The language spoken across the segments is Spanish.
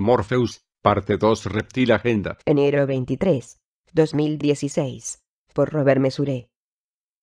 Morpheus, parte 2 Reptil Agenda. Enero 23, 2016. Por Robert Mesuré.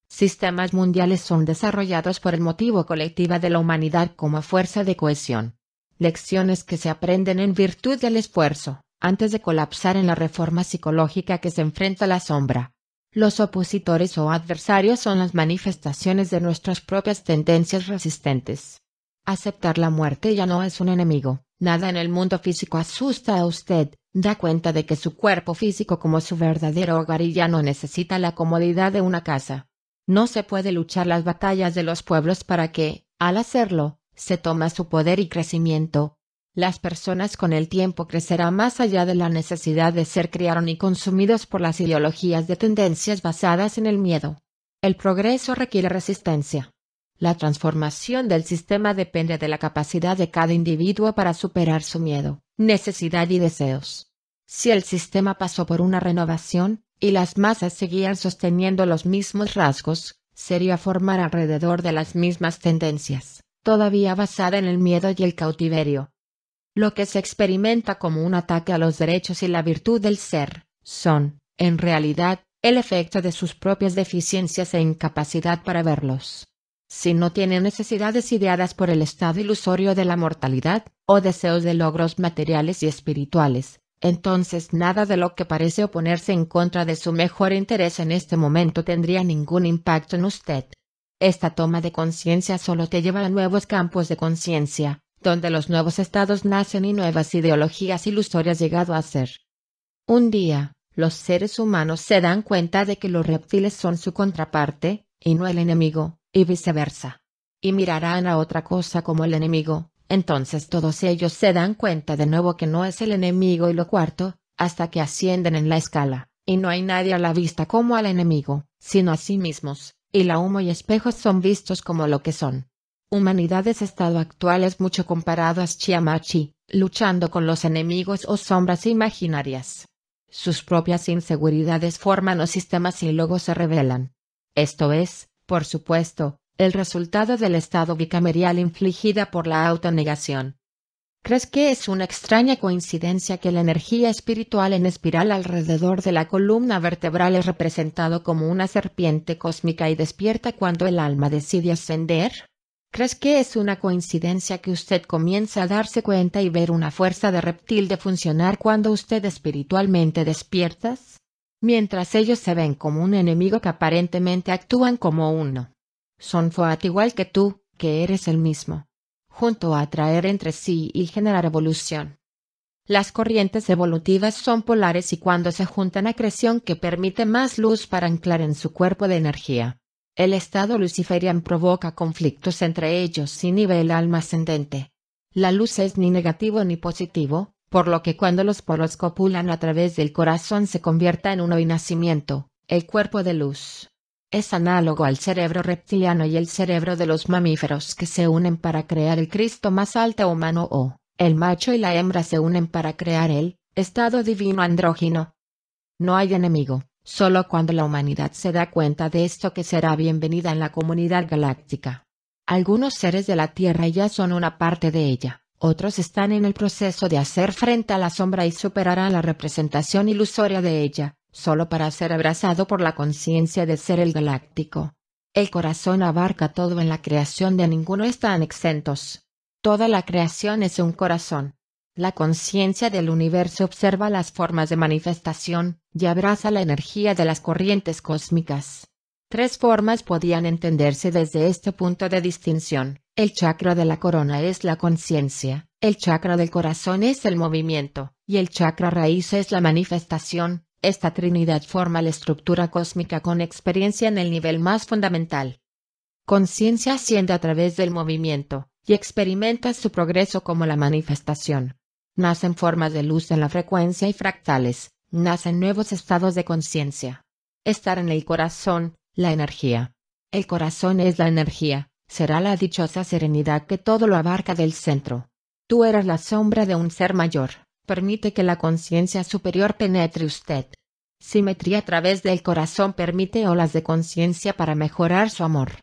Sistemas mundiales son desarrollados por el motivo colectiva de la humanidad como fuerza de cohesión. Lecciones que se aprenden en virtud del esfuerzo, antes de colapsar en la reforma psicológica que se enfrenta a la sombra. Los opositores o adversarios son las manifestaciones de nuestras propias tendencias resistentes. Aceptar la muerte ya no es un enemigo, Nada en el mundo físico asusta a usted, da cuenta de que su cuerpo físico como su verdadero hogar y ya no necesita la comodidad de una casa. No se puede luchar las batallas de los pueblos para que, al hacerlo, se toma su poder y crecimiento. Las personas con el tiempo crecerán más allá de la necesidad de ser criaron y consumidos por las ideologías de tendencias basadas en el miedo. El progreso requiere resistencia. La transformación del sistema depende de la capacidad de cada individuo para superar su miedo, necesidad y deseos. Si el sistema pasó por una renovación, y las masas seguían sosteniendo los mismos rasgos, sería formar alrededor de las mismas tendencias, todavía basada en el miedo y el cautiverio. Lo que se experimenta como un ataque a los derechos y la virtud del ser, son, en realidad, el efecto de sus propias deficiencias e incapacidad para verlos si no tiene necesidades ideadas por el estado ilusorio de la mortalidad, o deseos de logros materiales y espirituales, entonces nada de lo que parece oponerse en contra de su mejor interés en este momento tendría ningún impacto en usted. Esta toma de conciencia solo te lleva a nuevos campos de conciencia, donde los nuevos estados nacen y nuevas ideologías ilusorias llegado a ser. Un día, los seres humanos se dan cuenta de que los reptiles son su contraparte, y no el enemigo, y viceversa. Y mirarán a otra cosa como el enemigo, entonces todos ellos se dan cuenta de nuevo que no es el enemigo y lo cuarto, hasta que ascienden en la escala, y no hay nadie a la vista como al enemigo, sino a sí mismos, y la humo y espejos son vistos como lo que son. Humanidades estado actual es mucho comparado a Chiamachi, luchando con los enemigos o sombras imaginarias. Sus propias inseguridades forman los sistemas y luego se revelan. Esto es, por supuesto, el resultado del estado bicameral infligida por la autonegación. ¿Crees que es una extraña coincidencia que la energía espiritual en espiral alrededor de la columna vertebral es representado como una serpiente cósmica y despierta cuando el alma decide ascender? ¿Crees que es una coincidencia que usted comienza a darse cuenta y ver una fuerza de reptil de funcionar cuando usted espiritualmente despiertas? Mientras ellos se ven como un enemigo que aparentemente actúan como uno. Son Foat igual que tú, que eres el mismo. Junto a atraer entre sí y generar evolución. Las corrientes evolutivas son polares y cuando se juntan a creación que permite más luz para anclar en su cuerpo de energía. El estado luciferian provoca conflictos entre ellos y nivel alma ascendente. La luz es ni negativo ni positivo, por lo que cuando los polos copulan a través del corazón se convierta en uno y nacimiento, el cuerpo de luz. Es análogo al cerebro reptiliano y el cerebro de los mamíferos que se unen para crear el Cristo más alto humano o, el macho y la hembra se unen para crear el, estado divino andrógino. No hay enemigo, solo cuando la humanidad se da cuenta de esto que será bienvenida en la comunidad galáctica. Algunos seres de la Tierra ya son una parte de ella. Otros están en el proceso de hacer frente a la sombra y superarán la representación ilusoria de ella, solo para ser abrazado por la conciencia de ser el galáctico. El corazón abarca todo en la creación de ninguno están exentos. Toda la creación es un corazón. La conciencia del universo observa las formas de manifestación y abraza la energía de las corrientes cósmicas. Tres formas podían entenderse desde este punto de distinción. El chakra de la corona es la conciencia, el chakra del corazón es el movimiento, y el chakra raíz es la manifestación. Esta trinidad forma la estructura cósmica con experiencia en el nivel más fundamental. Conciencia asciende a través del movimiento, y experimenta su progreso como la manifestación. Nacen formas de luz en la frecuencia y fractales, nacen nuevos estados de conciencia. Estar en el corazón, la energía. El corazón es la energía, Será la dichosa serenidad que todo lo abarca del centro. Tú eres la sombra de un ser mayor, permite que la conciencia superior penetre usted. Simetría a través del corazón permite olas de conciencia para mejorar su amor.